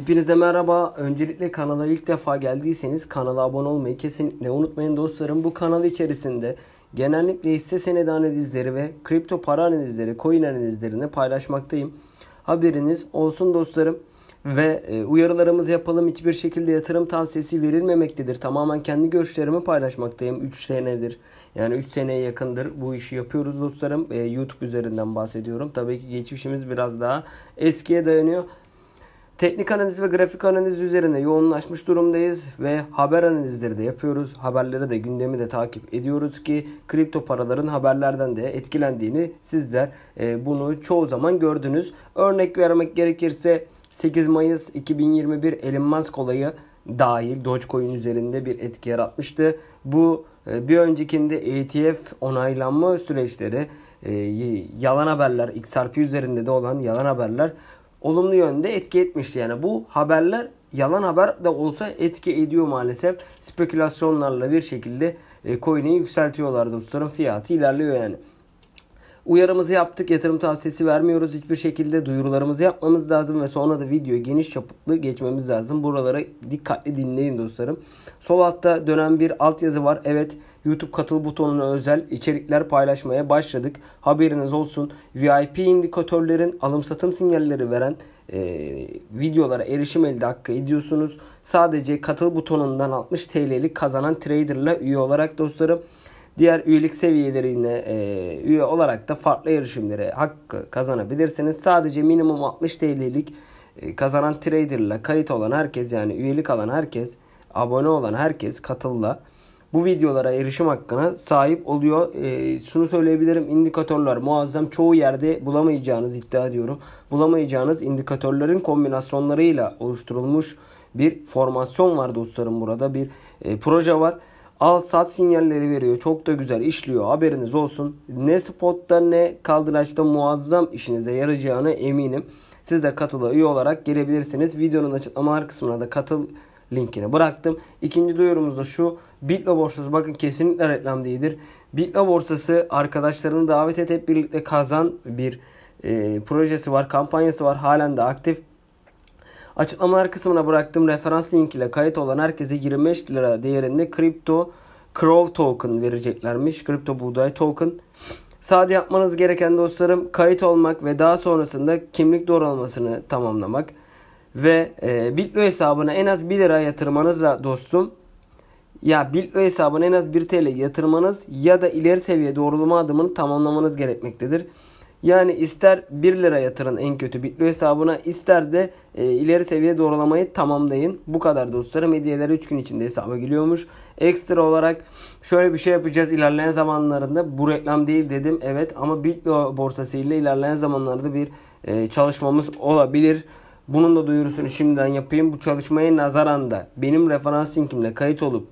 Hepinize merhaba. Öncelikle kanala ilk defa geldiyseniz kanala abone olmayı kesinlikle unutmayın dostlarım. Bu kanal içerisinde genellikle hisse senedi analizleri ve kripto para analizleri, coin analizlerini paylaşmaktayım. Haberiniz olsun dostlarım. Ve e, uyarılarımız yapalım. Hiçbir şekilde yatırım tavsiyesi verilmemektedir. Tamamen kendi görüşlerimi paylaşmaktayım. 3 senedir yani 3 seneye yakındır bu işi yapıyoruz dostlarım. E, YouTube üzerinden bahsediyorum. Tabii ki geçmişimiz biraz daha eskiye dayanıyor. Teknik analiz ve grafik analiz üzerine yoğunlaşmış durumdayız ve haber analizleri de yapıyoruz. Haberleri de gündemi de takip ediyoruz ki kripto paraların haberlerden de etkilendiğini sizler e, bunu çoğu zaman gördünüz. Örnek vermek gerekirse 8 Mayıs 2021 Elon Musk olayı dahil Dogecoin üzerinde bir etki yaratmıştı. Bu e, bir öncekinde ETF onaylanma süreçleri e, yalan haberler XRP üzerinde de olan yalan haberler olumlu yönde etki etmişti. Yani bu haberler yalan haber de olsa etki ediyor maalesef. Spekülasyonlarla bir şekilde e, coin'i yükseltiyorlardı. Dostların fiyatı ilerliyor yani. Uyarımızı yaptık. Yatırım tavsiyesi vermiyoruz. Hiçbir şekilde duyurularımızı yapmamız lazım ve sonra da videoyu geniş çaplı geçmemiz lazım. Buralara dikkatli dinleyin dostlarım. Sol altta dönen bir altyazı var. Evet YouTube katıl butonuna özel içerikler paylaşmaya başladık. Haberiniz olsun. VIP indikatörlerin alım satım sinyalleri veren e, videolara erişim elde hakkı ediyorsunuz. Sadece katıl butonundan 60 TL'lik kazanan traderla üye olarak dostlarım. Diğer üyelik seviyelerine e, üye olarak da farklı erişimlere hakkı kazanabilirsiniz. Sadece minimum 60 TL'lik e, kazanan ile kayıt olan herkes yani üyelik alan herkes, abone olan herkes katılla bu videolara erişim hakkına sahip oluyor. E, şunu söyleyebilirim indikatörler muazzam çoğu yerde bulamayacağınız iddia ediyorum. Bulamayacağınız indikatörlerin kombinasyonlarıyla oluşturulmuş bir formasyon var dostlarım burada bir e, proje var al sat sinyalleri veriyor. Çok da güzel işliyor. Haberiniz olsun. Ne spotta ne kaldıraçta muazzam işinize yarayacağını eminim. Siz de katıla üye olarak gelebilirsiniz. Videonun açıklamalar kısmına da katıl linkini bıraktım. İkinci duyurumuz da şu. Bitla borsası bakın kesinlikle reklam değildir. Bitla borsası arkadaşlarını davet et hep birlikte kazan bir e, projesi var, kampanyası var. Halen de aktif. Açıklamalar kısmına bıraktığım referans link ile kayıt olan herkese 25 lira değerinde kripto Crow Token vereceklermiş. Kripto Buğday Token. Sadece yapmanız gereken dostlarım kayıt olmak ve daha sonrasında kimlik doğrulamasını tamamlamak. Ve e, Bitlo hesabına en az 1 lira yatırmanızla dostum ya Bitlo hesabına en az 1 TL yatırmanız ya da ileri seviye doğrulama adımını tamamlamanız gerekmektedir. Yani ister 1 lira yatırın en kötü Bitlo hesabına ister de e, ileri seviye doğrulamayı tamamlayın. Bu kadar dostlarım. Hediyeler 3 gün içinde hesaba geliyormuş. Ekstra olarak şöyle bir şey yapacağız ilerleyen zamanlarında. Bu reklam değil dedim evet ama Bitlo borsası ile ilerleyen zamanlarda bir e, çalışmamız olabilir. Bunun da duyurusunu şimdiden yapayım. Bu çalışmaya nazaran da benim referans linkimle kayıt olup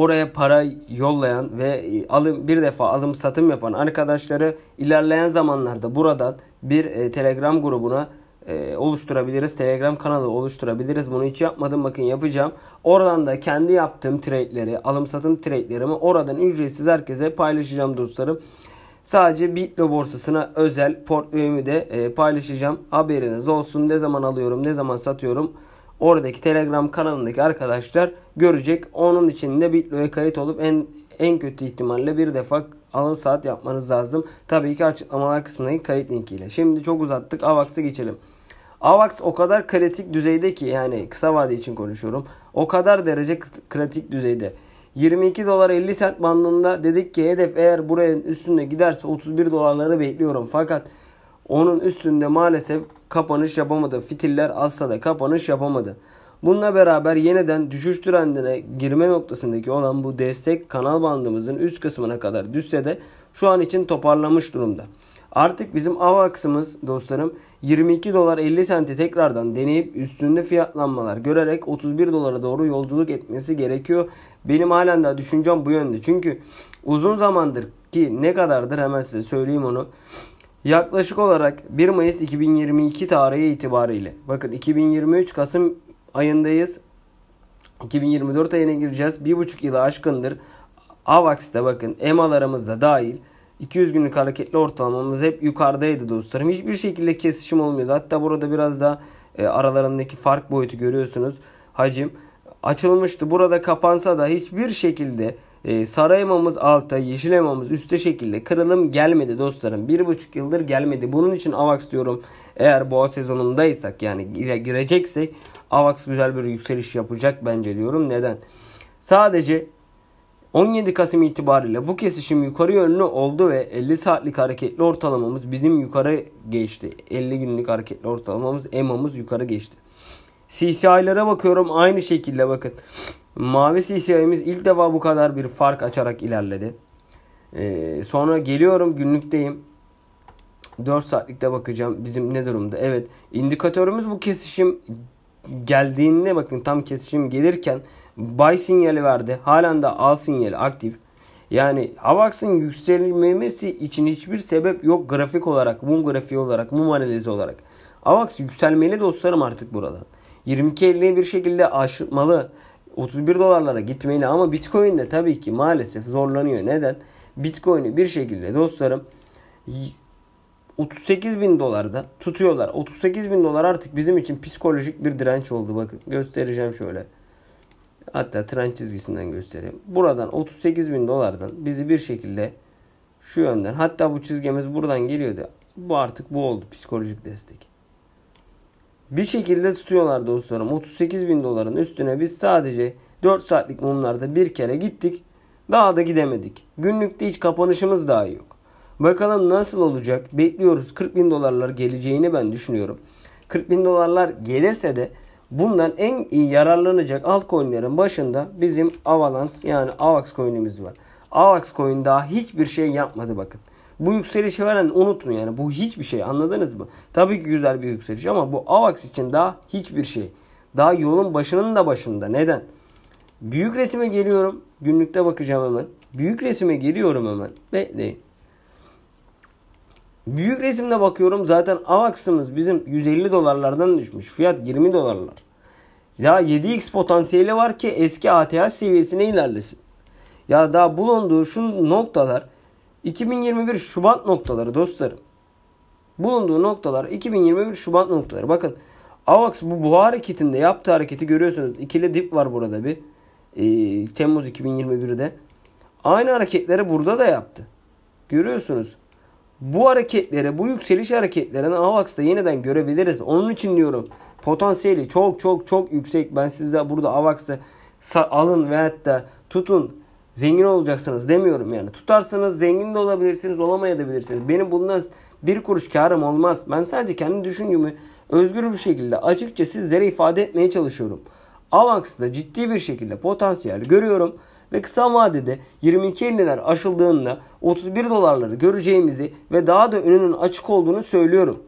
oraya para yollayan ve e, alım bir defa alım satım yapan arkadaşları ilerleyen zamanlarda buradan bir e, Telegram grubuna e, oluşturabiliriz. Telegram kanalı oluşturabiliriz. Bunu hiç yapmadım. Bakın yapacağım. Oradan da kendi yaptığım trade'leri, alım satım trade'lerimi oradan ücretsiz herkese paylaşacağım dostlarım. Sadece Bitlo borsasına özel portföyümü de e, paylaşacağım. Haberiniz olsun. Ne zaman alıyorum, ne zaman satıyorum oradaki Telegram kanalındaki arkadaşlar görecek. Onun için de Bitlo'ya kayıt olup en en kötü ihtimalle bir defa alın saat yapmanız lazım. Tabii ki açıklamalar kısmındaki kayıt linkiyle. Şimdi çok uzattık. AVAX'a geçelim. AVAX o kadar kritik düzeyde ki yani kısa vade için konuşuyorum. O kadar derece kritik düzeyde. 22 dolar 50 sent bandında dedik ki hedef eğer buraya üstünde giderse 31 dolarları bekliyorum. Fakat onun üstünde maalesef kapanış yapamadı. Fitiller asla da kapanış yapamadı. Bununla beraber yeniden düşüş trendine girme noktasındaki olan bu destek kanal bandımızın üst kısmına kadar düşse de şu an için toparlamış durumda. Artık bizim av aksımız dostlarım 22 dolar 50 senti tekrardan deneyip üstünde fiyatlanmalar görerek 31 dolara doğru yolculuk etmesi gerekiyor. Benim halen daha düşüncem bu yönde. Çünkü uzun zamandır ki ne kadardır hemen size söyleyeyim onu. Yaklaşık olarak 1 Mayıs 2022 tarihi itibariyle bakın 2023 Kasım ayındayız. 2024 ayına gireceğiz. Bir buçuk yılı aşkındır. AVAX'ta bakın emalarımız da dahil 200 günlük hareketli ortalamamız hep yukarıdaydı dostlarım. Hiçbir şekilde kesişim olmuyordu. Hatta burada biraz da e, aralarındaki fark boyutu görüyorsunuz. Hacim açılmıştı. Burada kapansa da hiçbir şekilde e, ee, sarı emamız alta, yeşil emamız üstte şekilde kırılım gelmedi dostlarım. Bir buçuk yıldır gelmedi. Bunun için AVAX diyorum. Eğer boğa sezonundaysak yani gireceksek AVAX güzel bir yükseliş yapacak bence diyorum. Neden? Sadece 17 Kasım itibariyle bu kesişim yukarı yönlü oldu ve 50 saatlik hareketli ortalamamız bizim yukarı geçti. 50 günlük hareketli ortalamamız EMA'mız yukarı geçti. CCI'lara bakıyorum aynı şekilde bakın. Mavi CCI'miz ilk defa bu kadar bir fark açarak ilerledi. Ee, sonra geliyorum günlükteyim. 4 saatlikte bakacağım bizim ne durumda. Evet indikatörümüz bu kesişim geldiğinde bakın tam kesişim gelirken buy sinyali verdi. Halen de al sinyali aktif. Yani Havax'ın yükselmemesi için hiçbir sebep yok grafik olarak, mum grafiği olarak, mum analizi olarak. Avax yükselmeli dostlarım artık buradan. 22.50'ye bir şekilde aşmalı. 31 dolarlara gitmeli ama Bitcoin de tabii ki maalesef zorlanıyor. Neden? Bitcoin'i bir şekilde dostlarım 38 bin dolarda tutuyorlar. 38 bin dolar artık bizim için psikolojik bir direnç oldu. Bakın göstereceğim şöyle. Hatta trend çizgisinden göstereyim. Buradan 38 bin dolardan bizi bir şekilde şu yönden hatta bu çizgimiz buradan geliyordu. Bu artık bu oldu psikolojik destek bir şekilde tutuyorlar dostlarım. 38 bin doların üstüne biz sadece 4 saatlik mumlarda bir kere gittik. Daha da gidemedik. Günlükte hiç kapanışımız dahi yok. Bakalım nasıl olacak? Bekliyoruz. 40 bin dolarlar geleceğini ben düşünüyorum. 40 bin dolarlar gelirse de bundan en iyi yararlanacak altcoin'lerin başında bizim Avalanche yani AVAX coin'imiz var. AVAX coin daha hiçbir şey yapmadı bakın. Bu yükselişi veren unutun yani. Bu hiçbir şey anladınız mı? Tabii ki güzel bir yükseliş ama bu AVAX için daha hiçbir şey. Daha yolun başının da başında. Neden? Büyük resime geliyorum. Günlükte bakacağım hemen. Büyük resime geliyorum hemen. Bekleyin. Büyük resimde bakıyorum zaten AVAX'ımız bizim 150 dolarlardan düşmüş. Fiyat 20 dolarlar. Ya 7x potansiyeli var ki eski ATH seviyesine ilerlesin. Ya daha bulunduğu şu noktalar 2021 Şubat noktaları dostlarım. Bulunduğu noktalar 2021 Şubat noktaları. Bakın AVAX bu bu hareketinde yaptığı hareketi görüyorsunuz. İkili dip var burada bir. E, Temmuz 2021'de. Aynı hareketleri burada da yaptı. Görüyorsunuz. Bu hareketlere, bu yükseliş hareketlerini AVAX'ta yeniden görebiliriz. Onun için diyorum potansiyeli çok çok çok yüksek. Ben size burada AVAX'ı alın ve hatta tutun zengin olacaksınız demiyorum yani. Tutarsanız zengin de olabilirsiniz, olamayabilirsiniz. Benim bundan bir kuruş karım olmaz. Ben sadece kendi düşüncemi özgür bir şekilde açıkça sizlere ifade etmeye çalışıyorum. Avax'da ciddi bir şekilde potansiyel görüyorum ve kısa vadede 22.50'ler aşıldığında 31 dolarları göreceğimizi ve daha da önünün açık olduğunu söylüyorum.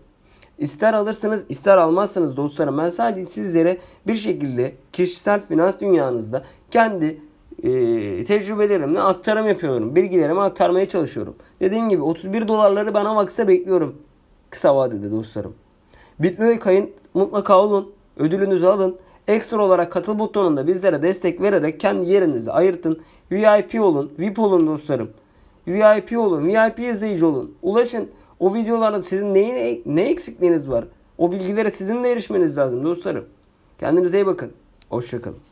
İster alırsınız ister almazsınız dostlarım ben sadece sizlere bir şekilde kişisel finans dünyanızda kendi e, tecrübelerimle aktarım yapıyorum. Bilgilerimi aktarmaya çalışıyorum. Dediğim gibi 31 dolarları bana Avax'a bekliyorum. Kısa vadede dostlarım. Bitmiyor kayın mutlaka olun. Ödülünüzü alın. Ekstra olarak katıl butonunda bizlere destek vererek kendi yerinizi ayırtın. VIP olun. VIP olun dostlarım. VIP olun. VIP izleyici olun. Ulaşın. O videolarda sizin neyin, ne eksikliğiniz var? O bilgilere sizinle de erişmeniz lazım dostlarım. Kendinize iyi bakın. Hoşçakalın.